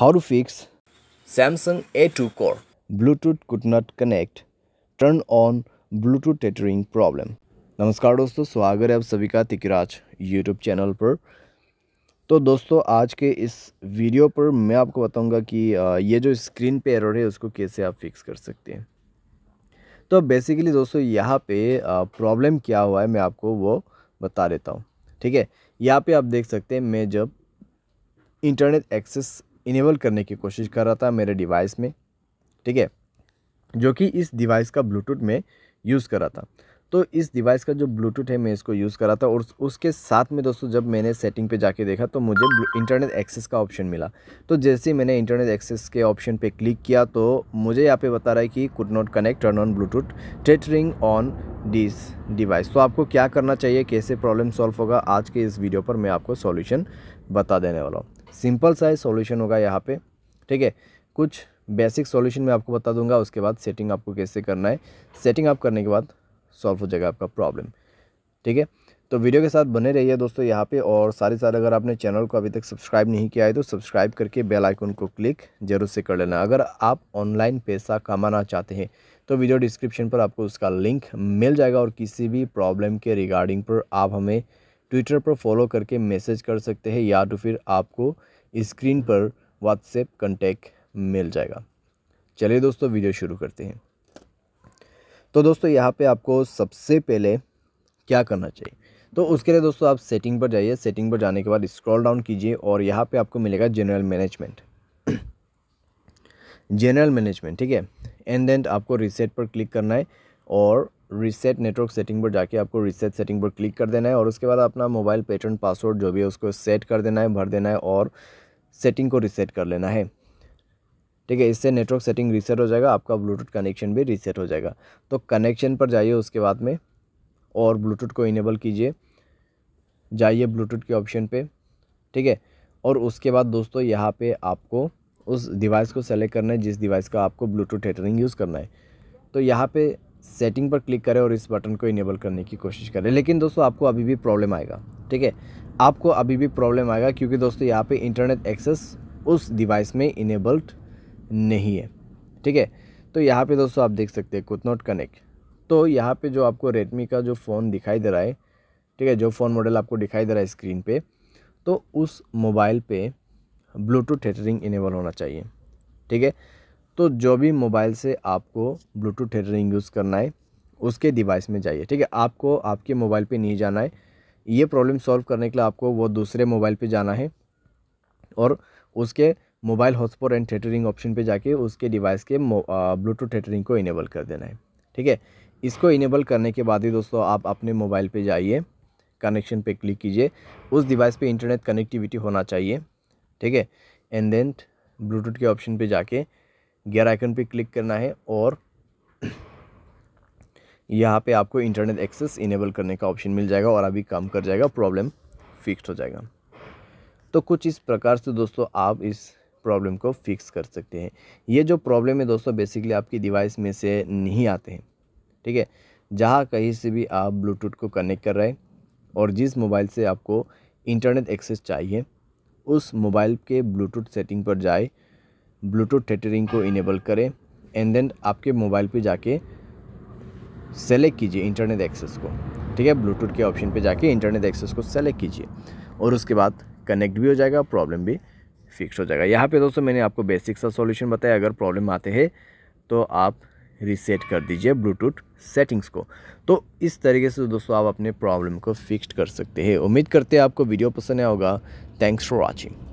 How to fix Samsung A2 core. Bluetooth could not connect. Turn on Bluetooth tethering problem. नमस्कार दोस्तों स्वागत है आप सभी का तिकराज यूट्यूब चैनल पर तो दोस्तों आज के इस वीडियो पर मैं आपको बताऊंगा कि ये जो स्क्रीन पे एरर है उसको कैसे आप फिक्स कर सकते हैं तो बेसिकली दोस्तों यहाँ पे प्रॉब्लम क्या हुआ है मैं आपको वो बता देता हूँ ठीक है यहाँ पे आप देख सकते हैं मैं जब इंटरनेट एक्सेस इनेबल करने की कोशिश कर रहा था मेरे डिवाइस में ठीक है जो कि इस डिवाइस का ब्लूटूथ में यूज़ कर रहा था तो इस डिवाइस का जो ब्लूटूथ है मैं इसको यूज़ कर रहा था और उसके साथ में दोस्तों जब मैंने सेटिंग पे जाके देखा तो मुझे इंटरनेट एक्सेस का ऑप्शन मिला तो जैसे ही मैंने इंटरनेट एक्सेस के ऑप्शन पे क्लिक किया तो मुझे यहाँ पे बता रहा है कि could not connect turn on Bluetooth tethering on this device तो आपको क्या करना चाहिए कैसे प्रॉब्लम सॉल्व होगा आज के इस वीडियो पर मैं आपको सॉल्यूशन बता देने वाला हूँ सिंपल सा सॉल्यूशन होगा यहाँ पे ठीक है कुछ बेसिक सॉल्यूशन मैं आपको बता दूंगा उसके बाद सेटिंग आपको कैसे करना है सेटिंग आप करने के बाद सॉल्व हो जाएगा आपका प्रॉब्लम ठीक है तो वीडियो के साथ बने रहिए दोस्तों यहाँ पे और सारे सारे अगर आपने चैनल को अभी तक सब्सक्राइब नहीं किया है तो सब्सक्राइब करके बेल आइकन को क्लिक जरूर से कर लेना अगर आप ऑनलाइन पैसा कमाना चाहते हैं तो वीडियो डिस्क्रिप्शन पर आपको उसका लिंक मिल जाएगा और किसी भी प्रॉब्लम के रिगार्डिंग पर आप हमें ट्विटर पर फॉलो करके मैसेज कर सकते हैं या तो फिर आपको स्क्रीन पर व्हाट्सएप कंटेक्ट मिल जाएगा चलिए दोस्तों वीडियो शुरू करते हैं तो दोस्तों यहाँ पे आपको सबसे पहले क्या करना चाहिए तो उसके लिए दोस्तों आप सेटिंग पर जाइए सेटिंग पर जाने के बाद स्क्रॉल डाउन कीजिए और यहाँ पे आपको मिलेगा जनरल मैनेजमेंट जनरल मैनेजमेंट ठीक है एंड देन आपको रिसेट पर क्लिक करना है और रीसेट नेटवर्क सेटिंग पर जाके आपको रीसेट सेटिंग पर क्लिक कर देना है और उसके बाद अपना मोबाइल पैटर्न पासवर्ड जो भी है उसको सेट कर देना है भर देना है और सेटिंग को रीसेट कर लेना है ठीक है इससे नेटवर्क सेटिंग रीसेट हो जाएगा आपका ब्लूटूथ कनेक्शन भी रीसेट हो जाएगा तो कनेक्शन पर जाइए उसके बाद में और ब्लूटूथ को इनेबल कीजिए जाइए ब्लूटूथ के ऑप्शन पर ठीक है और उसके बाद दोस्तों यहाँ पर आपको उस डिवाइस को सेलेक्ट करना है जिस डिवाइस का आपको ब्लूटूथ हेटरिंग यूज़ करना है तो यहाँ पे सेटिंग पर क्लिक करें और इस बटन को इनेबल करने की कोशिश करें लेकिन दोस्तों आपको अभी भी प्रॉब्लम आएगा ठीक है आपको अभी भी प्रॉब्लम आएगा क्योंकि दोस्तों यहाँ पे इंटरनेट एक्सेस उस डिवाइस में इनेबल्ड नहीं है ठीक है तो यहाँ पे दोस्तों आप देख सकते हैं कुथ नॉट कनेक्ट तो यहाँ पे जो आपको रेडमी का जो फ़ोन दिखाई दे रहा है ठीक है जो फ़ोन मॉडल आपको दिखाई दे रहा है स्क्रीन पर तो उस मोबाइल पर ब्लूटूथ हेटरिंग इनेबल होना चाहिए ठीक है तो जो भी मोबाइल से आपको ब्लूटूथ हेडरिंग यूज़ करना है उसके डिवाइस में जाइए ठीक है आपको आपके मोबाइल पे नहीं जाना है ये प्रॉब्लम सॉल्व करने के लिए आपको वो दूसरे मोबाइल पे जाना है और उसके mobile hotspot and tethering option पे जाके उसके डिवाइस के ब्लूटूथ थेटरिंग को इनेबल कर देना है ठीक है इसको इनेबल करने के बाद ही दोस्तों आप अपने मोबाइल पर जाइए कनेक्शन पर क्लिक कीजिए उस डिवाइस पर इंटरनेट कनेक्टिविटी होना चाहिए ठीक है एंड देन ब्लूटूथ के ऑप्शन पर जाके गियर आइकन पे क्लिक करना है और यहाँ पे आपको इंटरनेट एक्सेस इनेबल करने का ऑप्शन मिल जाएगा और अभी काम कर जाएगा प्रॉब्लम फिक्स हो जाएगा तो कुछ इस प्रकार से दोस्तों आप इस प्रॉब्लम को फिक्स कर सकते हैं ये जो प्रॉब्लम है दोस्तों बेसिकली आपकी डिवाइस में से नहीं आते हैं ठीक है जहाँ कहीं से भी आप ब्लूटूथ को कनेक्ट कर रहे हैं और जिस मोबाइल से आपको इंटरनेट एक्सेस चाहिए उस मोबाइल के ब्लूटूथ सेटिंग पर जाए ब्लूटूथ टेटरिंग को इनेबल करें एंड देन आपके मोबाइल पे जाके सेलेक्ट कीजिए इंटरनेट एक्सेस को ठीक है ब्लूटूथ के ऑप्शन पे जाके इंटरनेट एक्सेस को सेलेक्ट कीजिए और उसके बाद कनेक्ट भी हो जाएगा प्रॉब्लम भी फिक्स हो जाएगा यहाँ पे दोस्तों मैंने आपको बेसिक सा सॉल्यूशन बताया अगर प्रॉब्लम आते हैं तो आप रीसेट कर दीजिए ब्लूटूथ सेटिंग्स को तो इस तरीके से दोस्तों आप अपने प्रॉब्लम को फिक्स कर सकते हैं उम्मीद करते हैं आपको वीडियो पसंद आया होगा थैंक्स फॉर वॉचिंग